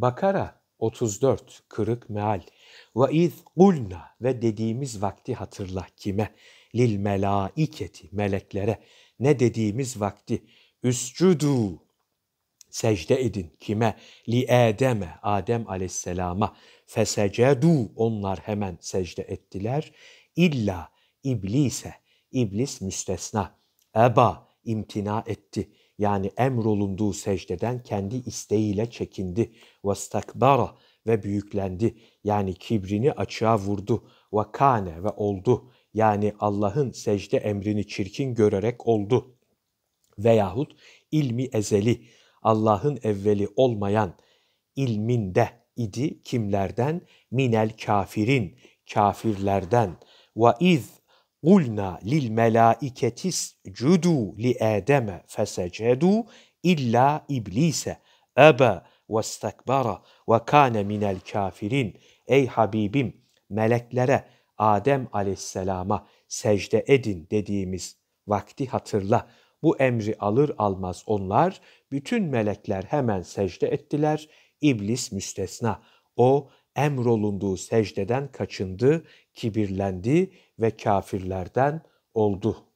Bakara 34 kırık meal. Ve iz kulna ve dediğimiz vakti hatırla kime? Lil melaiketi meleklere. Ne dediğimiz vakti? Üscudu secde edin kime? Li Adem'e Adem aleyhisselama. Fesecedu onlar hemen secde ettiler. illa iblise iblis müstesna. Eba imtina etti yani emrolunduğu secdeden kendi isteğiyle çekindi. Vastakbara ve büyüklendi. Yani kibrini açığa vurdu. vakane ve oldu. Yani Allah'ın secde emrini çirkin görerek oldu. Veyahut ilmi ezeli, Allah'ın evveli olmayan ilminde idi kimlerden? Minel kafirin, kafirlerden. Ve iz ulna lil melaiketis cudu li Adem'e fesecedu illa iblise ebe ve stekbara ve kâne minel kafirin. Ey Habibim meleklere Adem aleyhisselama secde edin dediğimiz vakti hatırla. Bu emri alır almaz onlar, bütün melekler hemen secde ettiler, İblis müstesna. O emrolunduğu secdeden kaçındı, kibirlendi ve kafirlerden oldu.''